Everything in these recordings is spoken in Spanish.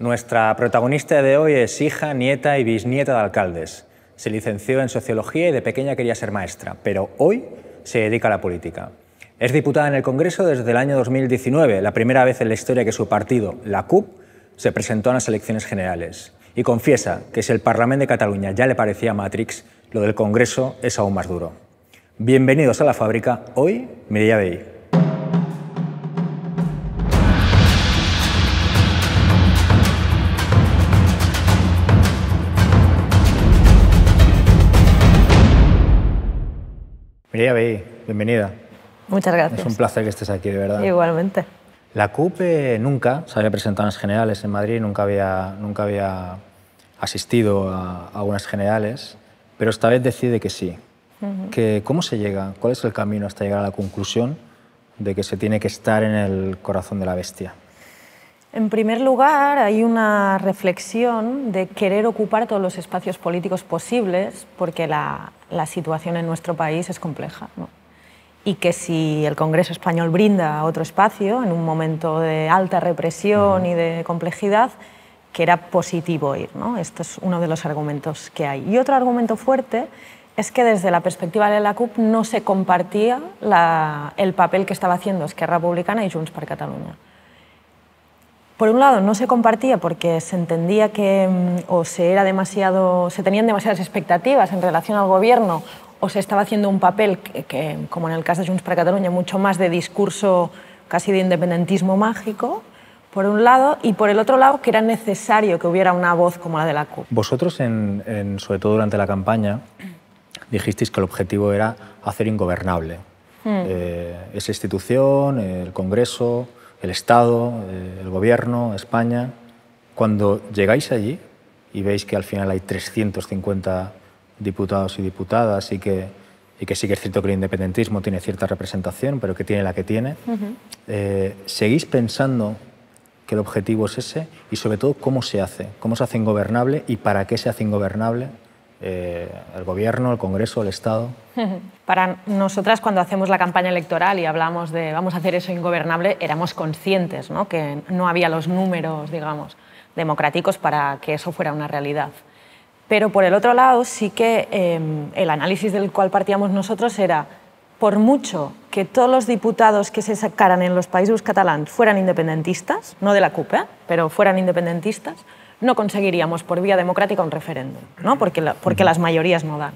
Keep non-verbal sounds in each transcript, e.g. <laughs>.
Nuestra protagonista de hoy es hija, nieta y bisnieta de alcaldes. Se licenció en sociología y de pequeña quería ser maestra, pero hoy se dedica a la política. Es diputada en el Congreso desde el año 2019, la primera vez en la historia que su partido, la CUP, se presentó a las elecciones generales. Y confiesa que si el Parlamento de Cataluña ya le parecía Matrix, lo del Congreso es aún más duro. Bienvenidos a la fábrica, hoy Mireia Bey. Mireia Bey, bienvenida. Muchas gracias. Es un placer que estés aquí, de verdad. Igualmente. La CUP eh, nunca se había presentado en las generales en Madrid, nunca había, nunca había asistido a, algunas unas generales, pero esta vez decide que sí. que, ¿Cómo se llega? ¿Cuál es el camino hasta llegar a la conclusión de que se tiene que estar en el corazón de la bestia? En primer lugar, hay una reflexión de querer ocupar todos los espacios políticos posibles, porque la, situación en nuestro país es compleja. Y que si el Congreso español brinda otro espacio en un momento de alta represión y de complejidad, que era positivo ir. ¿no? Este es uno de los argumentos que hay. Y otro argumento fuerte es que desde la perspectiva de la CUP no se compartía el papel que estaba haciendo Esquerra Republicana y Junts per Catalunya por un lado no se compartía porque se entendía que mm, o se era demasiado se tenían demasiadas expectativas en relación al gobierno o se estaba haciendo un papel que, como en el caso de Junts para Cataluña mucho más de discurso casi de independentismo mágico por un lado, y por el otro lado, que era necesario que hubiera una voz como la de la CUP. Vosotros, en, sobre todo durante la campaña, dijisteis que el objetivo era hacer ingobernable hmm. eh, esa institución, el Congreso, el Estado, eh, el Gobierno, España. Cuando llegáis allí y veis que al final hay 350 diputados y diputadas y que, y que sí que es cierto que el independentismo tiene cierta representación, pero que tiene la que tiene, eh, ¿seguís pensando que el objetivo es ese? Y sobre todo, ¿cómo se hace? ¿Cómo se hace ingobernable y para qué se hace ingobernable? Eh, el Gobierno, el Congreso, el Estado. <laughs> Para nosotras, cuando hacemos la campaña electoral y hablamos de vamos a hacer eso ingobernable, éramos conscientes ¿no? que no había los números, digamos, democráticos para que eso fuera una realidad. Pero por el otro lado, sí que em, el análisis del cual partíamos nosotros era, por mucho que todos los diputados que se sacaran en los países catalán fueran independentistas, no de la CUP, ¿eh? pero fueran independentistas, no conseguiríamos por vía democrática un referéndum, porque, porque las mayorías no dan.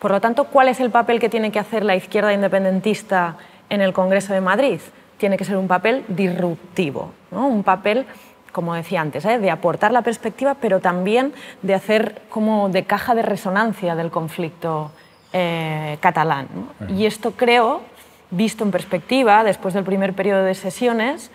Por lo tanto, ¿cuál es el papel que tiene que hacer la izquierda independentista en el Congreso de Madrid? Tiene que ser un papel disruptivo, ¿no? un papel, como decía antes, ¿eh? de aportar la perspectiva, pero también de hacer como de caja de resonancia del conflicto eh, catalán. Y esto creo, visto en perspectiva, después del primer periodo de sesiones,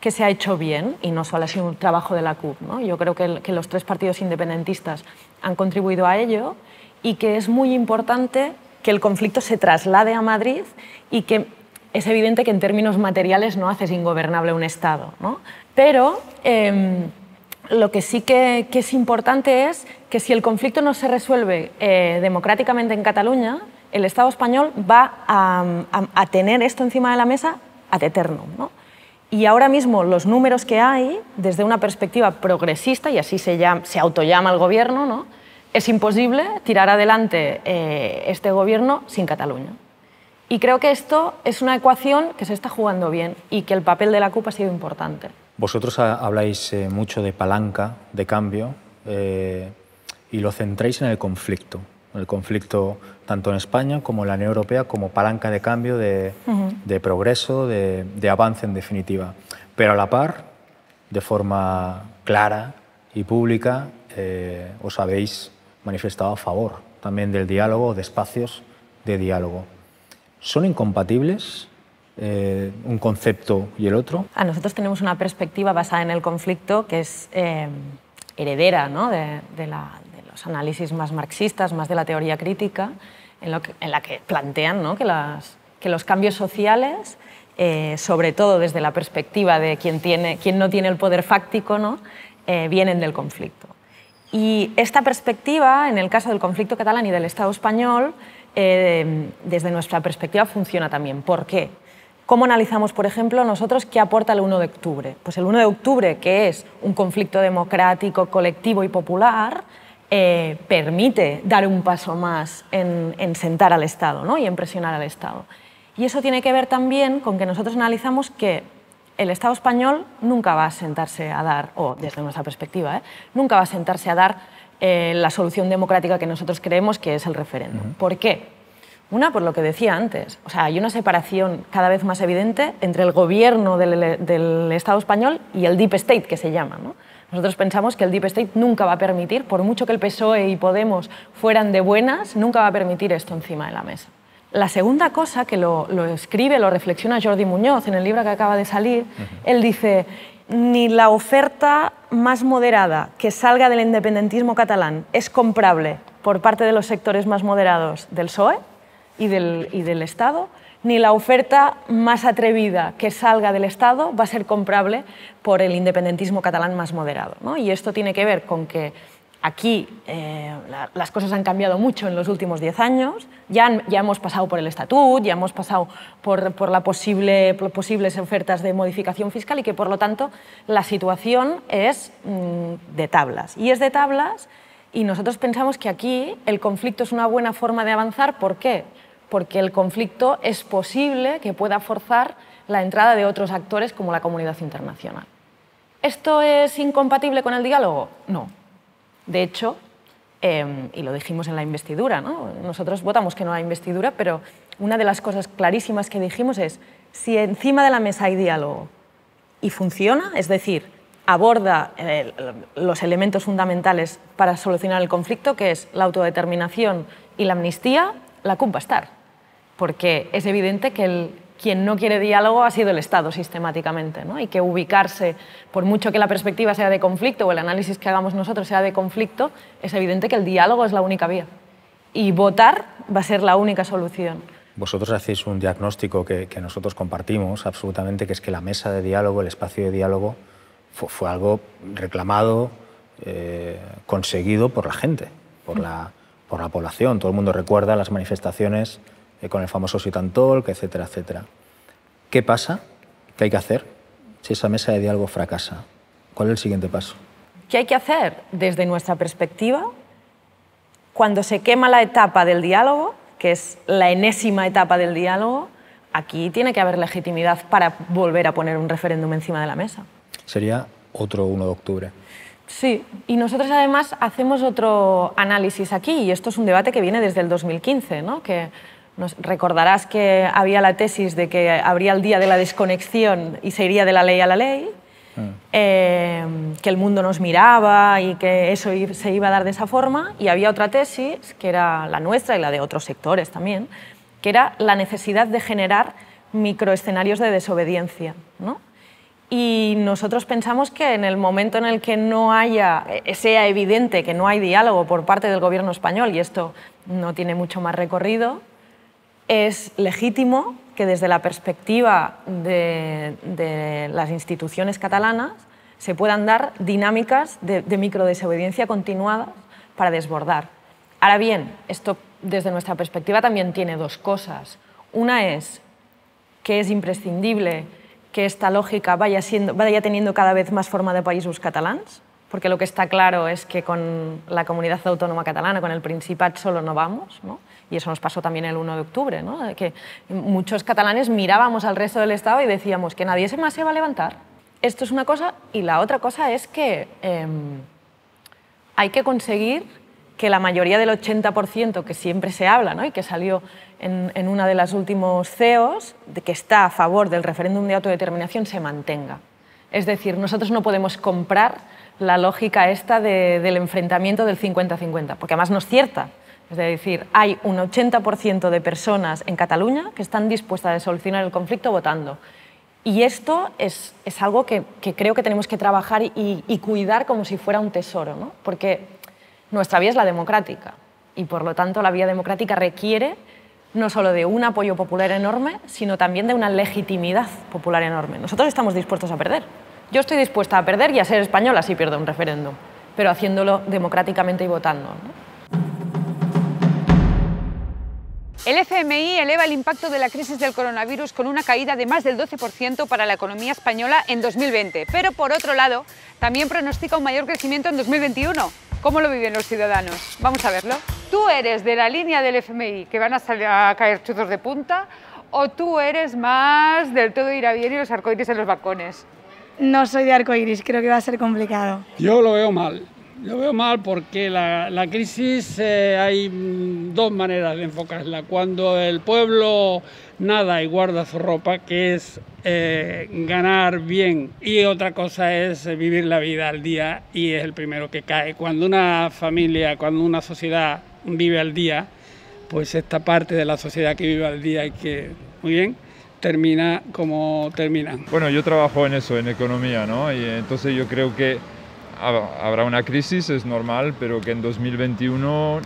que se ha hecho bien y no solo ha sido un trabajo de la CUP. ¿no? Yo creo que, los tres partidos independentistas han contribuido a ello y que es muy importante que el conflicto se traslade a Madrid y que es evidente que en términos materiales no haces ingobernable un Estado. Pero em, lo que sí que, es importante es que si el conflicto no se resuelve eh, democráticamente en Cataluña, el Estado español va a, tener esto encima de la mesa ad eternum. ¿no? Y ahora mismo los números que hay, desde una perspectiva progresista, y así se, llama, autollama el gobierno, ¿no? es imposible tirar adelante eh, este gobierno sin Cataluña. Y creo que esto es una ecuación que se está jugando bien y que el papel de la CUP ha sido importante. Vosotros habláis eh, mucho de palanca, de cambio, eh, y lo centráis en el conflicto el conflicto tanto en España como en la Unión Europea como palanca de cambio, de, progreso, de, avance en definitiva. Pero a la par, de forma clara y pública, eh, os habéis manifestado a favor también del diálogo, de espacios de diálogo. ¿Son incompatibles eh, un concepto y el otro? A ah, nosotros tenemos una perspectiva basada en el conflicto que es eh, heredera ¿no? de, la, análisis más marxistas, más de la teoría crítica, en, lo que, en la que plantean ¿no? que, las, que los cambios sociales eh, sobre todo desde la perspectiva de quien, tiene, quien no tiene el poder fáctico, ¿no? Eh, vienen del conflicto. Y esta perspectiva, en el caso del conflicto catalán y del Estado español, eh, desde nuestra perspectiva funciona también. ¿Por qué? ¿Cómo analizamos, por ejemplo, nosotros qué aporta el 1 de octubre? Pues el 1 de octubre, que es un conflicto democrático, colectivo y popular, eh, permite dar un paso más en, sentar al Estado ¿no? y en presionar al Estado. Y eso tiene que ver también con que nosotros analizamos que el Estado español nunca va a sentarse a dar, o desde nuestra perspectiva, ¿eh? nunca va a sentarse a dar eh, la solución democrática que nosotros creemos que es el referéndum. ¿Por qué? Una, por lo que decía antes, o sea, hay una separación cada vez más evidente entre el gobierno del, del Estado español y el deep state, que se llama. ¿no? Nosotros pensamos que el Deep State nunca va a permitir, por mucho que el PSOE y Podemos fueran de buenas, nunca va a permitir esto encima de la mesa. La segunda cosa que lo, escribe, lo reflexiona Jordi Muñoz en el libro que acaba de salir, él dice, ni la oferta más moderada que salga del independentismo catalán es comprable por parte de los sectores más moderados del PSOE y del Estado, ni la oferta más atrevida que salga del Estado va a ser comprable por el independentismo catalán más moderado. Y esto tiene que ver con que aquí eh, las cosas han cambiado mucho en los últimos diez años, ya, ya, hemos pasado por el estatut, ya hemos pasado por, las posible, posibles ofertas de modificación fiscal y que por lo tanto la situación es mm, de tablas. Y es de tablas y nosotros pensamos que aquí el conflicto es una buena forma de avanzar, ¿por qué? porque el conflicto es posible que pueda forzar la entrada de otros actores como la comunidad internacional. ¿Esto es incompatible con el diálogo? No. De hecho, em, y lo dijimos en la investidura, nosotros votamos que no a la investidura, pero una de las cosas clarísimas que dijimos es, si encima de la mesa hay diálogo y funciona, es decir, aborda eh, los elementos fundamentales para solucionar el conflicto, que es la autodeterminación y la amnistía, la culpa va a estar porque es evidente que el, quien no quiere diálogo ha sido el Estado sistemáticamente, y que ubicarse, por mucho que la perspectiva sea de conflicto o el análisis que hagamos nosotros sea de conflicto, es evidente que el diálogo es la única vía. Y votar va a ser la única solución. Vosotros hacéis un diagnóstico que, nosotros compartimos absolutamente, que es que la mesa de diálogo, el espacio de diálogo, fue, algo reclamado, eh, conseguido por la gente, por la, por la población. Todo el mundo recuerda las manifestaciones eh, con el famoso que etcétera, etcétera. ¿Qué pasa? ¿Qué hay que hacer si esa mesa de diálogo fracasa? ¿Cuál es el siguiente paso? ¿Qué hay que hacer desde nuestra perspectiva cuando se quema la etapa del diálogo, que es la enésima etapa del diálogo? Aquí tiene que haber legitimidad para volver a poner un referéndum encima de la mesa. Sería otro 1 de octubre. Sí, y nosotros además hacemos otro análisis aquí, y esto es un debate que viene desde el 2015, ¿no? que nos recordarás que había la tesis de que habría el día de la desconexión y se iría de la ley a la ley, ah. eh, que el mundo nos miraba y que eso se iba a dar de esa forma. Y había otra tesis, que era la nuestra y la de otros sectores también, que era la necesidad de generar microescenarios de desobediencia. Y nosotros pensamos que en el momento en el que no haya, e, e, sea evidente que no hay diálogo por parte del gobierno español, y esto no tiene mucho más recorrido, es legítimo que desde la perspectiva de, las instituciones catalanas se puedan dar dinámicas de, de microdesobediencia continuada para desbordar. Ahora bien, esto desde nuestra perspectiva también tiene dos cosas. Una es que es imprescindible que esta lógica vaya, siendo, vaya teniendo cada vez más forma de países catalanes, porque lo que está claro es que con la comunidad autónoma catalana, con el Principat, solo no vamos. ¿no? y eso nos pasó también el 1 de octubre, que muchos catalanes mirábamos al resto del Estado y decíamos que nadie más se va a levantar. Esto es una cosa y la otra cosa es que em, hay que conseguir que la mayoría del 80% que siempre se habla ¿no? y que salió en, una de las últimos CEOs, de que está a favor del referéndum de autodeterminación, se mantenga. Es decir, nosotros no podemos comprar la lógica esta del enfrentamiento del 50-50, porque además no es cierta. Es decir, hay un 80% de personas en Cataluña que están dispuestas a solucionar el conflicto votando. Y esto es, algo que, creo que tenemos que trabajar y, cuidar como si fuera un tesoro, ¿no? porque nuestra vía es la democrática y por lo tanto la vía democrática requiere no solo de un apoyo popular enorme, sino también de una legitimidad popular enorme. Nosotros estamos dispuestos a perder. Yo estoy dispuesta a perder y a ser española si pierdo un referéndum, pero haciéndolo democráticamente y votando. El FMI eleva el impacto de la crisis del coronavirus con una caída de más del 12% para la economía española en 2020, pero por otro lado, también pronostica un mayor crecimiento en 2021. ¿Cómo lo viven los ciudadanos? Vamos a verlo. ¿Tú eres de la línea del FMI que van a, caer chuzos de punta o tú eres más del todo a bien y los arcoíris en los balcones? No soy de arcoíris, creo que va a ser complicado. Yo lo veo mal. Lo veo mal porque la, crisis eh, hay mm, dos maneras de enfocarla. Cuando el pueblo nada y guarda su ropa, que es eh, ganar bien, y otra cosa es eh, vivir la vida al día y es el primero que cae. Cuando una familia, cuando una sociedad vive al día, pues esta parte de la sociedad que vive al día y que, muy bien, termina como termina. Bueno, yo trabajo en eso, en economía, ¿no? Y entonces yo creo que habrá una crisis, es normal, pero que en 2021,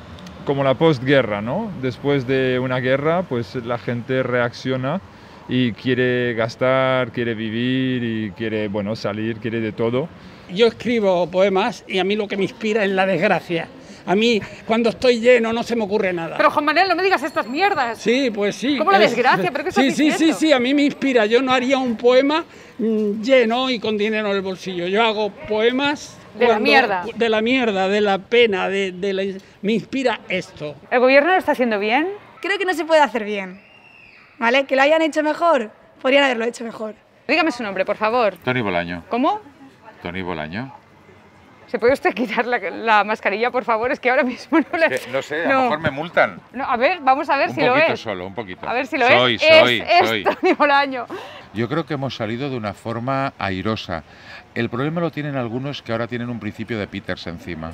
como la postguerra, ¿no? Después de una guerra, pues la gente reacciona y quiere gastar, quiere vivir y quiere, bueno, salir, quiere de todo. Yo escribo poemas y a mí lo que me inspira es la desgracia. A mí, cuando estoy lleno, no se me ocurre nada. Pero, Juan Manuel, no me digas estas mierdas. Sí, pues sí. ¿Cómo la desgracia? ¿Pero sí, sí, sí, sí, a mí me inspira. Yo no haría un poema mm, lleno y con dinero en el bolsillo. Yo hago poemas de la mierda. De la mierda, de la pena, de, me inspira esto. ¿El gobierno lo está haciendo bien? Creo que no se puede hacer bien. ¿Vale? Que lo hayan hecho mejor, podrían haberlo hecho mejor. Dígame su nombre, por favor. Tony Bolaño. ¿Cómo? Tony Bolaño. ¿Se puede usted quitar la, mascarilla, por favor? Es que ahora mismo no la... no sé, a lo mejor me multan. a ver, vamos a ver si lo es. Un poquito solo, un poquito. A ver si lo soy, es. Soy, soy, soy, Tony Bolaño. Yo creo que hemos salido de una forma airosa. El problema lo tienen algunos que ahora tienen un principio de Peters encima.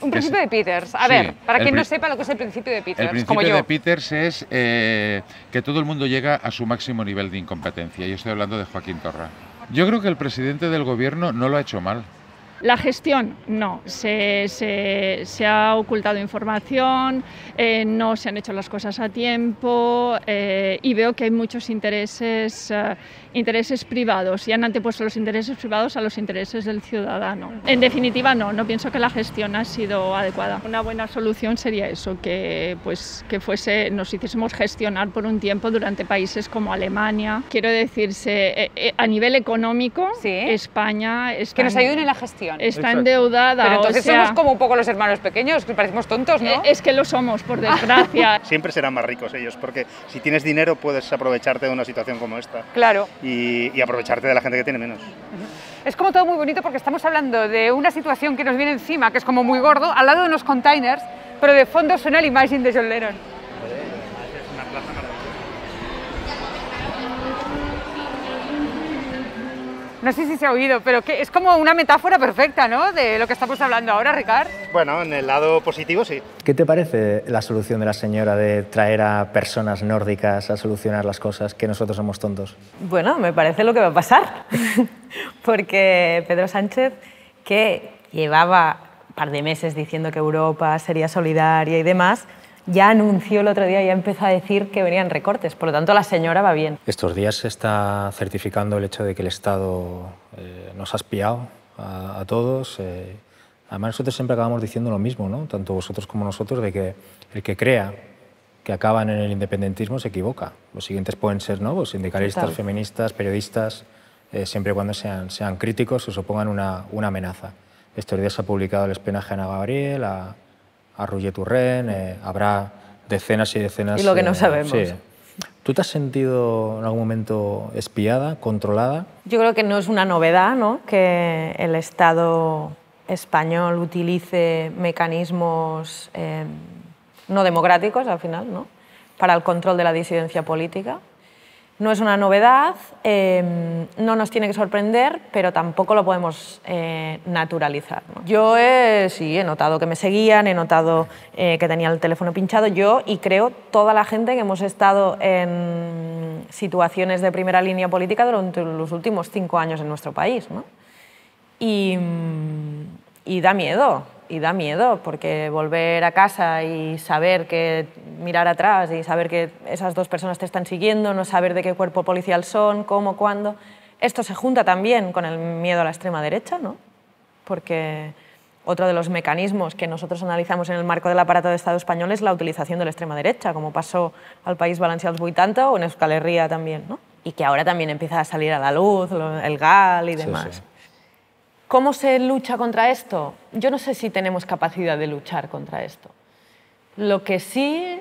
Un principio de Peters. A ver, para quien no sepa lo que es el principio de Peters. El principio de Peters es eh, que todo el mundo llega a su máximo nivel de incompetencia. Yo estoy hablando de Joaquín Torra. Yo creo que el presidente del gobierno no lo ha hecho mal. La gestión, no, se, ha ocultado información, eh, no se han hecho las cosas a tiempo eh, y veo que hay muchos intereses, eh, intereses privados y han antepuesto los intereses privados a los intereses del ciudadano. En definitiva, no, no pienso que la gestión ha sido adecuada. Una buena solución sería eso, que, pues, nos hiciésemos gestionar por un tiempo durante países como Alemania. Quiero decirse, a nivel económico, España, Que nos ayuden en la gestión. Está endeudada. Pero entonces somos como un poco los hermanos pequeños, que parecemos tontos, ¿no? Eh, es que lo somos, por desgracia. <laughs> Siempre serán más ricos ellos, porque si tienes dinero puedes aprovecharte de una situación como esta. Claro. Y, aprovecharte de la gente que tiene menos. Es como todo muy bonito porque estamos hablando de una situación que nos viene encima, que es como muy gordo, al lado de unos containers, pero de fondo suena el imagen de John Lennon. No sé si se ha oído, pero que es como una metáfora perfecta, ¿no? De lo que estamos hablando ahora, Ricard. Bueno, en el lado positivo, sí. ¿Qué te parece la solución de la señora de traer a personas nórdicas a solucionar las cosas, que nosotros somos tontos? Bueno, me parece lo que va a pasar, <laughs> porque Pedro Sánchez, que llevaba un par de meses diciendo que Europa sería solidaria y demás, ya anunció el otro día, ya empezó a decir que venían recortes, por lo tanto la señora va bien. Estos días se está certificando el hecho de que el Estado eh, nos ha espiado a, todos. Eh, además nosotros siempre acabamos diciendo lo mismo, ¿no? tanto vosotros como nosotros, de que el que crea que acaban en el independentismo se equivoca. Los siguientes pueden ser nuevos, sindicalistas, feministas, periodistas, eh, siempre y cuando sean, sean críticos o se supongan una, una amenaza. Estos días se ha publicado el espionaje a Ana Gabriel, a Roger Turren, eh, habrá decenas y decenas... Y lo que no eh, sabemos. ¿Tú te has sentido en algún momento espiada, controlada? Yo creo que no es una novedad que el Estado español utilice mecanismos eh, no democráticos, al final, ¿no? para el control de la disidencia política. No es una novedad, eh, no nos tiene que sorprender, pero tampoco lo podemos eh, naturalizar. Yo he, sí, he notado que me seguían, he notado eh, que tenía el teléfono pinchado, yo y creo toda la gente que hemos estado en situaciones de primera línea política durante los últimos cinco años en nuestro país. y da miedo, y da miedo, porque volver a casa y saber que mirar atrás y saber que esas dos personas te están siguiendo, no saber de qué cuerpo policial son, cómo, cuándo, esto se junta también con el miedo a la extrema derecha, ¿no? Porque otro de los mecanismos que nosotros analizamos en el marco del aparato de Estado español es la utilización de la extrema derecha, como pasó al País Valencià buitanta 80 o en Euskal Herria también, ¿no? Y que ahora también empieza a salir a la luz el GAL y demás. ¿Cómo se lucha contra esto? Yo no sé si tenemos capacidad de luchar contra esto. Lo que sí,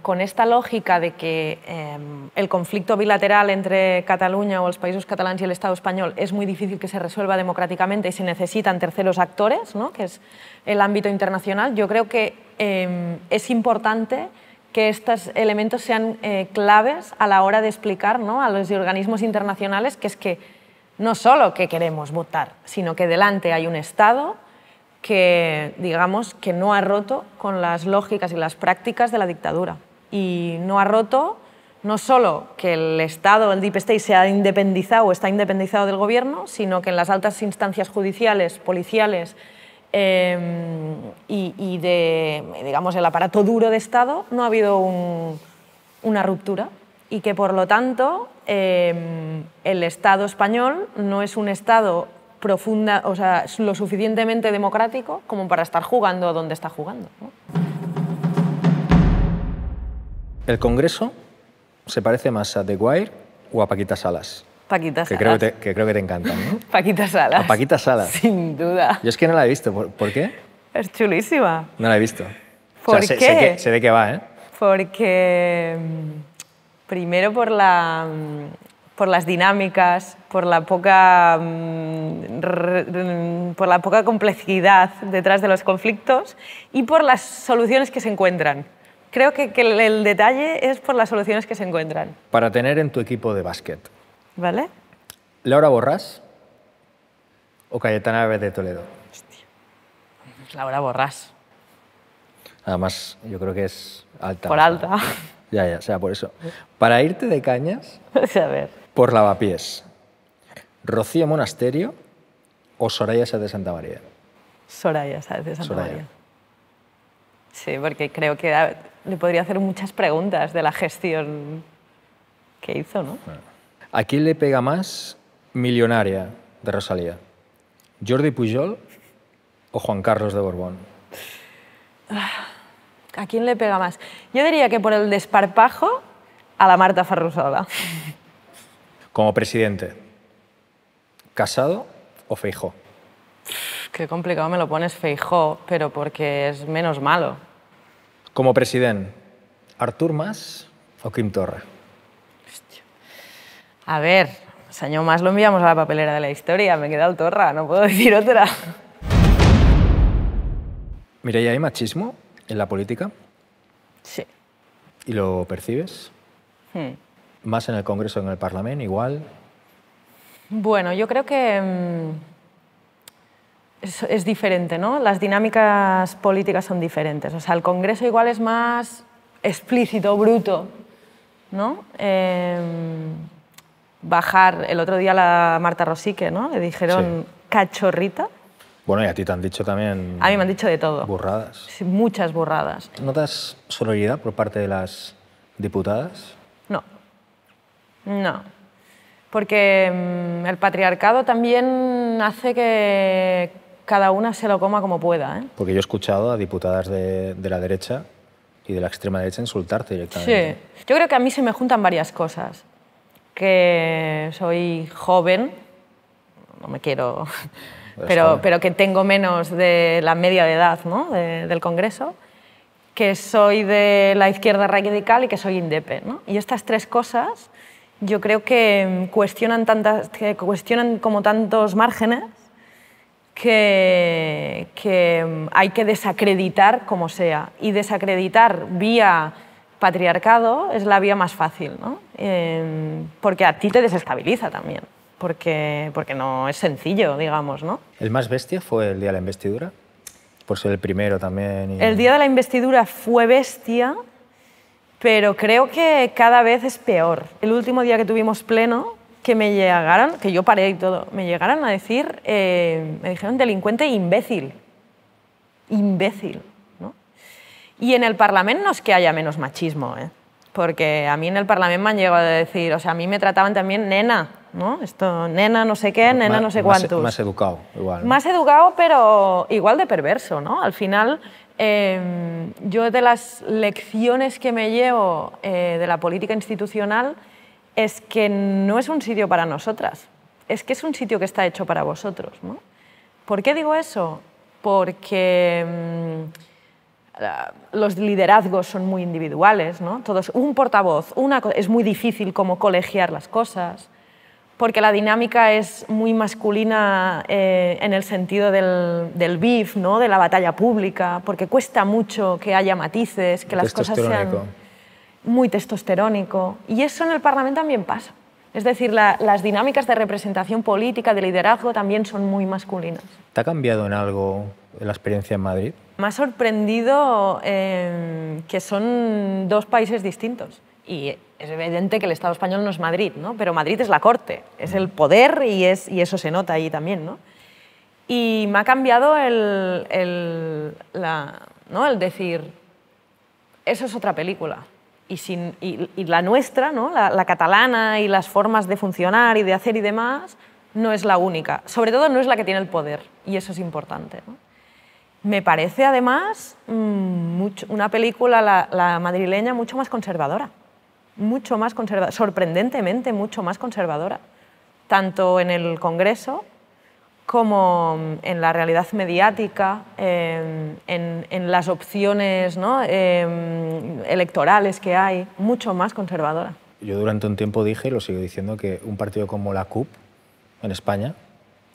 con esta lógica de que em, el conflicto bilateral entre Cataluña o los países catalanes y el Estado español es muy difícil que se resuelva democráticamente y se necesitan terceros actores, ¿no? que es el ámbito internacional, yo creo que em, es importante que estos elementos sean eh, claves a la hora de explicar ¿no? a los organismos internacionales que es que no solo que queremos votar, sino que delante hay un Estado que, digamos, que no ha roto con las lógicas y las prácticas de la dictadura. Y no ha roto no solo que el Estado, el Deep State, se ha independizado o está independizado del gobierno, sino que en las altas instancias judiciales, policiales em, y, y, de, digamos, el aparato duro de Estado no ha habido una ruptura y que por lo tanto em, el Estado español no es un Estado profunda, o sea, lo suficientemente democrático como para estar jugando donde está jugando. El Congreso se parece más a The Wire o a Paquita Salas. Paquita Salas. Que creo que te, que encantan, ¿no? <laughs> Paquita Salas. A Paquita Salas. Sin duda. Yo es que no la he visto. ¿Por, qué? Es chulísima. No la he visto. ¿Por qué? que, de qué va, ¿eh? Porque Primero por, la, mm, por las dinámicas, por la, poca, mm, mm, por la poca complejidad detrás de los conflictos y por las soluciones que se encuentran. Creo que, que el, detalle es por las soluciones que se encuentran. Para tener en tu equipo de básquet. ¿Vale? Laura Borras o Cayetana de Toledo. Hostia. Laura Borrás. Además, yo creo que es alta. Por alta. Ya, ya, o sea, por eso. Para irte de cañas. <laughs> Por lavapiés. Rocío Monasterio o Soraya Sáez de Santa María. Soraya Sáez de Santa María. Sí, porque creo que le podría hacer muchas preguntas de la gestión que hizo, ¿no? ¿A quién le pega más Millonaria de Rosalía? ¿Jordi Pujol o Juan Carlos de Borbón? Ah. ¿A quién le pega más? Yo diría que por el desparpajo a la Marta Ferrusola. Como presidente, ¿casado o Feijó? Qué complicado me lo pones Feijó, pero porque es menos malo. Como presidente, ¿Artur Mas o Kim Torra? A ver, Sañó Mas lo enviamos a la papelera de la historia, me queda el Torra, no puedo <laughs> decir otra. ya ¿hay machismo en la política? Sí. ¿Y lo percibes? Hmm. ¿Más en el Congreso o en el Parlamento, igual? Bueno, yo creo que mm, es, diferente, ¿no? Las dinámicas políticas son diferentes. O sea, el Congreso igual es más explícito, bruto, ¿no? Em, bajar, el otro día la Marta Rosique, ¿no? Le dijeron cachorrita bueno, y a ti te han dicho también... A mí me han dicho de todo. Burradas. muchas burradas. ¿Notas sororidad por parte de las diputadas? No. No. Porque mm, el patriarcado también hace que cada una se lo coma como pueda. ¿eh? Porque yo he escuchado a diputadas de, de la derecha y de la extrema derecha insultarte directamente. Sí. Yo creo que a mí se me juntan varias cosas. Que soy joven, no me quiero pero, que tengo menos de la media de edad ¿no? del Congreso, que soy de la izquierda radical y que soy indepe. ¿no? Y estas tres cosas yo creo que cuestionan, tantas, que cuestionan como tantos márgenes que, hay que desacreditar como sea. Y desacreditar vía patriarcado es la vía más fácil, ¿no? Eh, porque a ti te desestabiliza también porque, porque no es sencillo, digamos, ¿no? ¿El más bestia fue el día de la investidura? Por ser el primero también. El día de la investidura fue bestia, pero creo que cada vez es peor. El último día que tuvimos pleno, que me llegaran, que yo paré y todo, me llegaran a decir, eh, me dijeron delincuente imbécil. Imbécil. ¿no? Y en el Parlamento no es que haya menos machismo, ¿eh? porque a mí en el Parlamento me han llegado a decir, o sea, a mí me trataban también nena, ¿no? Esto, nena no sé qué, nena no sé e- cuántos. Más, educado, igual. Más educado, pero igual de perverso, ¿no? Al final, em, yo de las lecciones que me llevo eh, de la política institucional es que no es un sitio para nosotras, es que es un sitio que está hecho para vosotros, ¿no? ¿Por qué digo eso? Porque... Em, los liderazgos son muy individuales, ¿no? Todos, un portavoz, una, es muy difícil como colegiar las cosas, porque la dinámica es muy masculina eh, en el sentido del, BIF, beef, ¿no? de la batalla pública, porque cuesta mucho que haya matices, que las cosas sean muy testosterónico. Y eso en el Parlamento también pasa. Es decir, las dinámicas de representación política, de liderazgo, también son muy masculinas. ¿Te ha cambiado en algo la experiencia en Madrid? Me ha sorprendido em, que son dos países distintos. Y es evidente que el Estado español no es Madrid, ¿no? pero Madrid es la corte, es el poder y, es, y eso se nota ahí también. ¿no? Y me ha cambiado el, decir, eso es otra película. Y, sin, la nuestra, ¿no? la, la catalana y las formas de funcionar y de hacer y demás, no es la única. Sobre todo no es la que tiene el poder. Y eso es importante. ¿no? Me parece además mm, una película, la, madrileña, mucho más conservadora, mucho más conservadora, sorprendentemente mucho más conservadora, tanto en el Congreso como mm, en la realidad mediática, em, en, las opciones ¿no? Em, electorales que hay, mucho más conservadora. Yo durante un tiempo dije, y lo sigo diciendo, que un partido como la CUP en España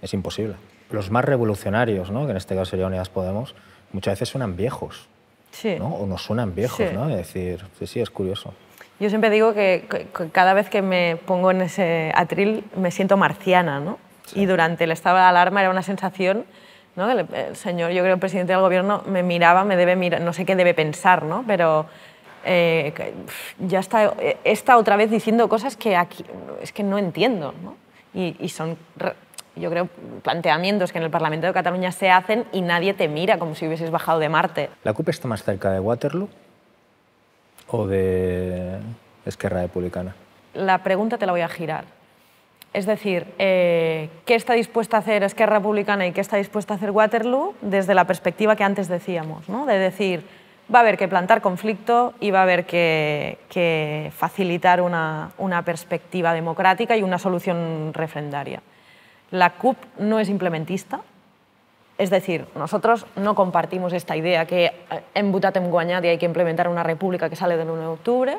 es imposible los más revolucionarios, ¿no? que en este caso sería Unidas Podemos, muchas veces suenan viejos. Sí. ¿no? O nos suenan viejos, ¿no? Es decir, sí, sí, es curioso. Yo siempre digo que, cada vez que me pongo en ese atril me siento marciana, ¿no? Y durante el estado de alarma era una sensación, ¿no? El, señor, yo creo el presidente del gobierno me miraba, me debe mirar, no sé qué debe pensar, ¿no? Pero eh, ya está, eh, está otra vez diciendo cosas que aquí es que no entiendo, ¿no? Y, y son yo creo, planteamientos que en el Parlamento de Cataluña se hacen y nadie te mira como si hubieses bajado de Marte. ¿La CUP está más cerca de Waterloo o de Esquerra Republicana? La pregunta te la voy a girar. Es decir, eh, ¿qué está dispuesta a hacer Esquerra Republicana y qué está dispuesta a hacer Waterloo desde la perspectiva que antes decíamos? De decir, va a haber que plantar conflicto y va a haber que, facilitar una perspectiva democrática y una solución refrendaria la CUP no es implementista. Es decir, nosotros no compartimos esta idea que eh, en Butatem hay que implementar una república que sale del 1 de octubre,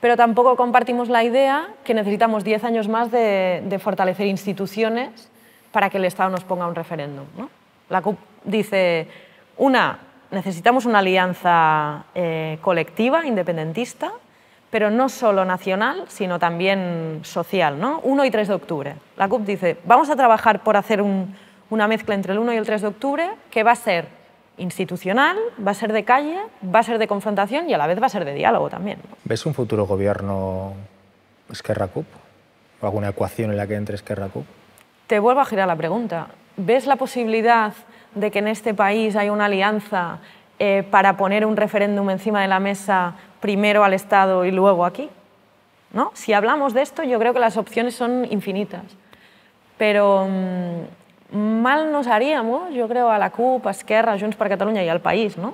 pero tampoco compartimos la idea que necesitamos 10 años más de, fortalecer instituciones para que el Estado nos ponga un referéndum. La CUP dice, una, necesitamos una alianza eh, colectiva, independentista, pero no solo nacional, sino también social, ¿no? 1 y 3 de octubre. La CUP dice, vamos a trabajar por hacer una mezcla entre el 1 y el 3 de octubre que va a ser institucional, va a ser de calle, va a ser de confrontación y a la vez va a ser de diálogo también. ¿Ves un futuro gobierno Esquerra CUP? ¿O alguna ecuación en la que entre Esquerra CUP? Te vuelvo a girar la pregunta. ¿Ves la posibilidad de que en este país haya una alianza eh, para poner un referéndum encima de la mesa primero al Estado y luego aquí. ¿no? Si hablamos de esto, yo creo que las opciones son infinitas. Pero mm, mal nos haríamos, yo creo, a la CUP, a Esquerra, a Junts per Catalunya y al país, ¿no?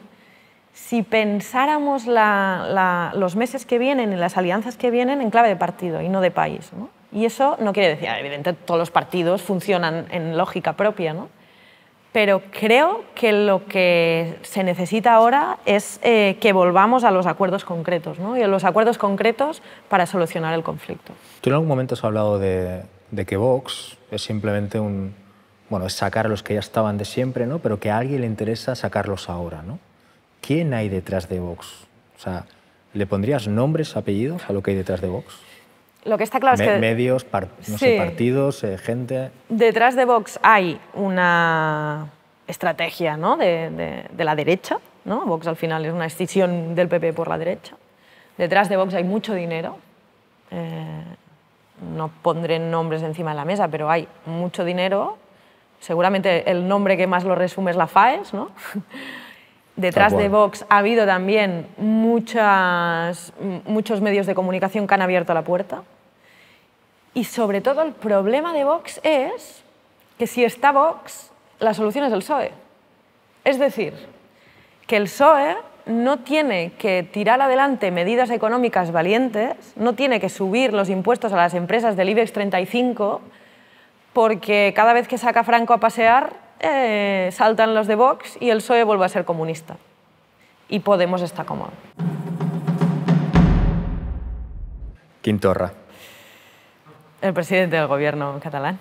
si pensáramos los meses que vienen y las alianzas que vienen en clave de partido y no de país. ¿no? Y eso no quiere decir, evidentemente, todos los partidos funcionan en lógica propia, ¿no? pero creo que lo que se necesita ahora es eh, que volvamos a los acuerdos concretos, ¿no? y a los acuerdos concretos para solucionar el conflicto. Tú en algún momento has hablado de, que Vox es simplemente un, bueno, es sacar a los que ya estaban de siempre, ¿no? pero que a alguien le interesa sacarlos ahora. ¿no? ¿Quién hay detrás de Vox? O sea, ¿le pondrías nombres, apellidos a lo que hay detrás de Vox? Lo que está claro es que... Medios, partidos, eh, gente... Detrás de Vox hay una estrategia de, la derecha. ¿no? Vox al final es una escisión del PP por la derecha. Detrás de Vox hay mucho dinero. Eh, no pondré nombres encima de la mesa, pero hay mucho dinero. Seguramente el nombre que más lo resume es la FAES, ¿no? <laughs> Detrás de Vox ha habido también muchas, muchos medios de comunicación que han abierto la puerta. Y sobre todo el problema de Vox es que si está Vox, la solución es el PSOE. Es decir, que el PSOE no tiene que tirar adelante medidas económicas valientes, no tiene que subir los impuestos a las empresas del IBEX 35, porque cada vez que saca Franco a pasear eh, saltan los de Vox y el PSOE vuelve a ser comunista. Y Podemos está cómodo. Quintorra. El presidente del gobierno catalán.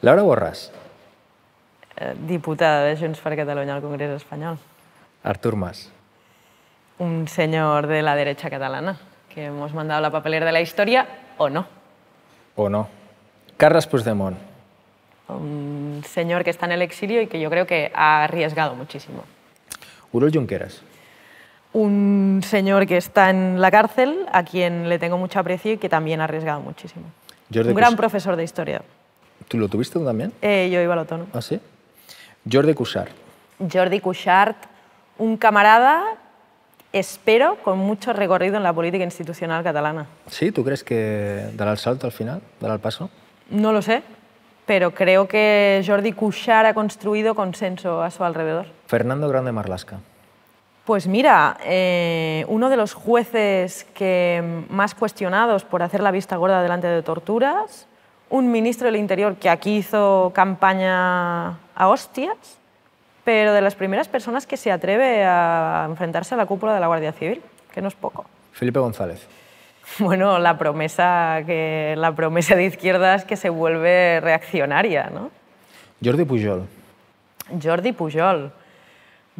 Laura Borràs. Eh, diputada de Junts per Catalunya al Congrés espanyol. Artur Mas. Un señor de la derecha catalana, que hemos mandado la papelera de la historia, o no. O no. Carles Puigdemont. un señor que está en el exilio y que yo creo que ha arriesgado muchísimo. Uriol Junqueras. Un señor que está en la cárcel, a quien le tengo mucho aprecio y que también ha arriesgado muchísimo. un gran profesor de historia. ¿Tú lo tuviste también? Eh, yo iba al otoño. ¿Ah, sí? Jordi Cushart. Jordi Cushart, un camarada, espero, con mucho recorrido en la política institucional catalana. ¿Sí? ¿Tú crees que dará el salto al final? ¿Dará el paso? No lo sé pero creo que Jordi Cuixart ha construido consenso a su alrededor. Fernando Grande Marlasca. Pues mira, eh, uno de los jueces que más cuestionados por hacer la vista gorda delante de torturas, un ministro del Interior que aquí hizo campaña a hostias, pero de las primeras personas que se atreve a enfrentarse a la cúpula de la Guardia Civil, que no es poco. Felipe González. <laughs> Bueno, la promesa, que, la promesa de izquierdas que se vuelve reaccionaria, ¿no? Jordi Pujol. Jordi Pujol.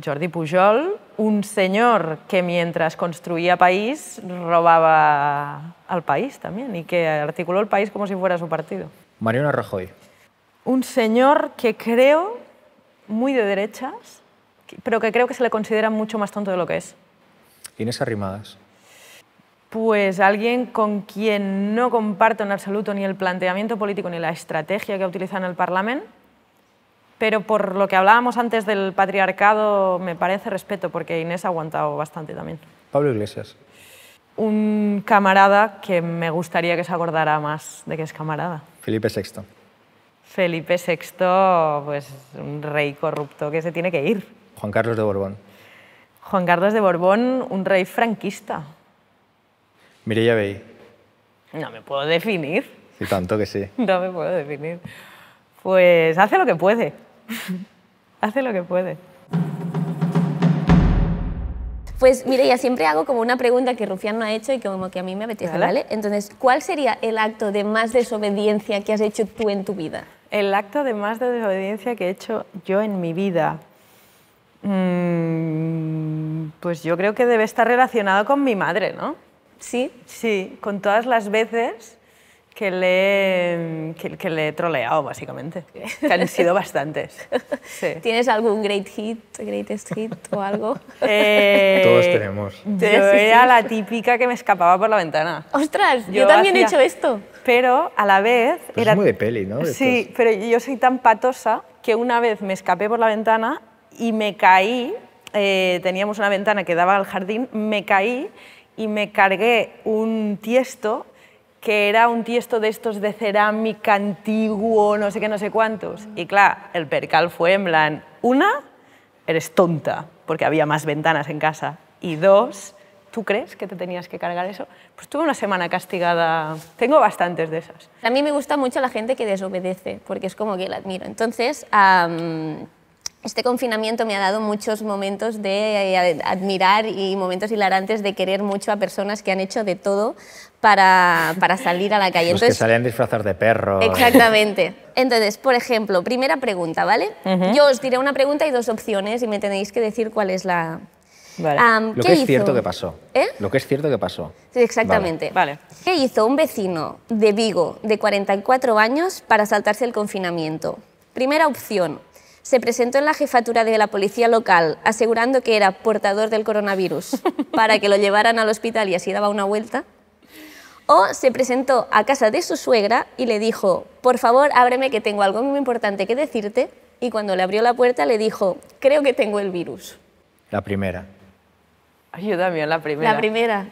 Jordi Pujol, un señor que mientras construía país robaba al país también y que articuló el país como si fuera su partido. Mariana Rajoy. Un señor que creo muy de derechas, pero que creo que se le considera mucho más tonto de lo que es. Inés Arrimadas. Pues alguien con quien no comparto en absoluto ni el planteamiento político ni la estrategia que utiliza en el Parlamento, pero por lo que hablábamos antes del patriarcado me parece respeto, porque Inés ha aguantado bastante también. Pablo Iglesias. Un camarada que me gustaría que se acordara más de que es camarada. Felipe VI. Felipe VI, pues un rey corrupto que se tiene que ir. Juan Carlos de Borbón. Juan Carlos de Borbón, un rey franquista ya Bey. No me puedo definir. Sí, tanto que sí. <laughs> No me puedo definir. Pues hace lo que puede. <laughs> hace lo que puede. Pues ya siempre hago como una pregunta que Rufián no ha hecho y que como que a mí me apetece, ¿Vale? Entonces, ¿cuál sería el acto de más desobediencia que has hecho tú en tu vida? El acto de más desobediencia que he hecho yo en mi vida. Mm, pues yo creo que debe estar relacionado con mi madre, ¿no? Sí, sí, con todas las veces que le, que, le he troleado, básicamente. Que han sido <laughs> bastantes. ¿Tienes algún great hit, greatest hit o algo? <laughs> Eh, Todos tenemos. Yo era la típica que me escapaba por la ventana. ¡Ostras! Yo, también he hecho esto. Pero a la vez... Pues era, es muy de peli, ¿no? sí, pero yo soy tan patosa que una vez me escapé por la ventana y me caí. Eh, teníamos una ventana que daba al jardín, me caí y me cargué un tiesto que era un tiesto de estos de cerámica antiguo, no sé qué, no sé cuántos. Y claro, el percal fue en plan, una, eres tonta, porque había más ventanas en casa. Y dos, ¿tú crees que te tenías que cargar eso? Pues tuve una semana castigada, tengo bastantes de esas. A mí me gusta mucho la gente que desobedece, porque es como que la admiro. Entonces, este confinamiento me ha dado muchos momentos de eh, admirar y momentos hilarantes de querer mucho a personas que han hecho de todo para, salir a la calle. Los que salían disfrazados de perro. Eh. Exactamente. Entonces, por ejemplo, primera pregunta, ¿vale? Yo os diré una pregunta y dos opciones y me tenéis que decir cuál es la... Lo que es cierto que pasó. Lo que es cierto que pasó. exactamente. Vale. ¿Qué hizo un vecino de Vigo de 44 años para saltarse el confinamiento? Primera opción, se presentó en la jefatura de la policía local asegurando que era portador del coronavirus <laughs> para que lo llevaran al hospital y así daba una vuelta. O se presentó a casa de su suegra y le dijo, por favor, ábreme que tengo algo muy importante que decirte. Y cuando le abrió la puerta le dijo, creo que tengo el virus. La primera. Ayúdame, la primera. La primera.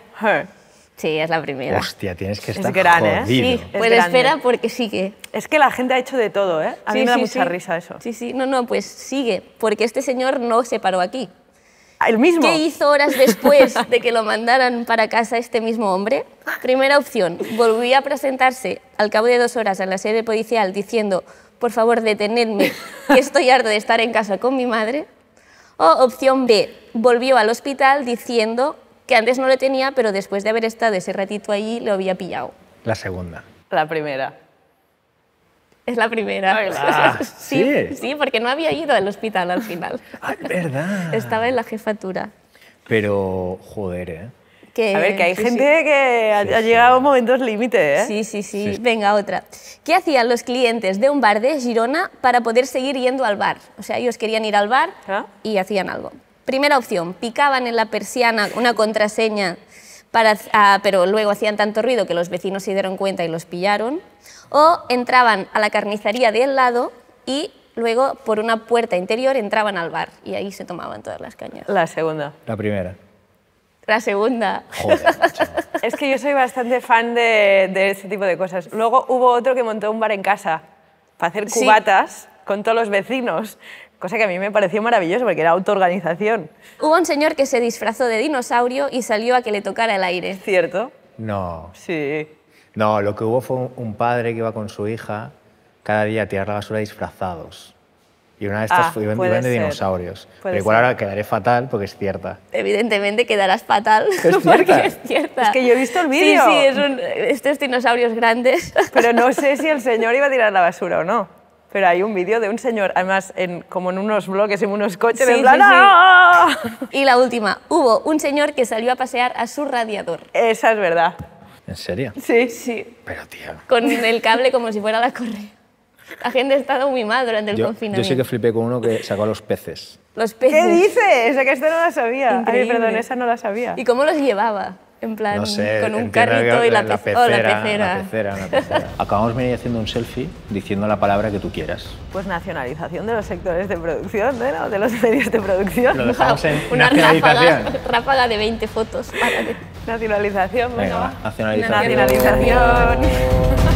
Sí, es la primera. Hostia, tienes que estar ¿eh? es sí, pues espera porque sigue. Es que la gente ha hecho de todo, ¿eh? A mí me da mucha risa eso. Sí, sí, no, no, pues sigue, porque este señor no se paró aquí. Ah, ¿El mismo? ¿Qué hizo horas después de que lo mandaran para casa este mismo hombre? Primera opción, volvió a presentarse al cabo de dos horas en la sede policial diciendo, por favor, detenedme, que estoy harto de estar en casa con mi madre. O opción B, volvió al hospital diciendo, que antes no le tenía, pero después de haber estado ese ratito ahí, lo había pillado. La segunda. La primera. Es la primera. <laughs> sí, sí, porque no había ido al hospital al final. Ah, <laughs> verdad. Estaba en la jefatura. Pero, joder, ¿eh? a ver, que hay gente que ha, llegado a momentos límite. ¿eh? Sí, sí, sí, Venga, otra. ¿Qué hacían los clientes de un bar de Girona para poder seguir yendo al bar? O sea, ellos querían ir al bar ah. y hacían algo. Primera opción, picaban en la persiana una contraseña, ah, pero luego hacían tanto ruido que los vecinos se dieron cuenta y los pillaron. O entraban a la carnicería del lado y luego por una puerta interior entraban al bar y ahí se tomaban todas las cañas. La segunda. La primera. La segunda. <laughs> es que yo soy bastante fan de, ese tipo de cosas. Luego hubo otro que montó un bar en casa para hacer cubatas con todos los vecinos cosa que a mí me pareció maravilloso porque era autoorganización. Hubo un señor que se disfrazó de dinosaurio y salió a que le tocara el aire. ¿Cierto? No. Sí. No, lo que hubo fue un padre que iba con su hija cada día a tirar la basura disfrazados. Y una de estas ah, fue, iban, de dinosaurios. Pero igual ahora quedaré fatal porque es cierta. Evidentemente quedarás fatal <laughs> <laughs> porque es cierta. Es que yo he visto el vídeo. Sí, sí, estos dinosaurios grandes. Pero no sé <laughs> si el señor iba a tirar la basura o no. Pero hay un vídeo de un señor, además, como en unos bloques, en unos coches, en plan, ah". Y la última, hubo un señor que salió a pasear a su radiador. Esa es verdad. ¿En serio? Sí, sí. Pero, tío... Con el cable como si fuera la correa. La gente ha estado muy mal durante el confinamiento. Yo sí que flipé con uno que sacó los peces. ¿Los peces? ¿Qué dices? es que esto no la sabía. Ay, perdón, esa no la sabía. ¿Y cómo los llevaba? En plan, con un carrito y la, pecera, Acabamos la, pecera. <laughs> haciendo un selfie diciendo la palabra que tú quieras. Pues nacionalización de los sectores de producción, ¿no? de los medios de producción. dejamos en Una nacionalización. Ráfaga, de 20 fotos. Nacionalización, bueno. Venga, nacionalización. Nacionalización.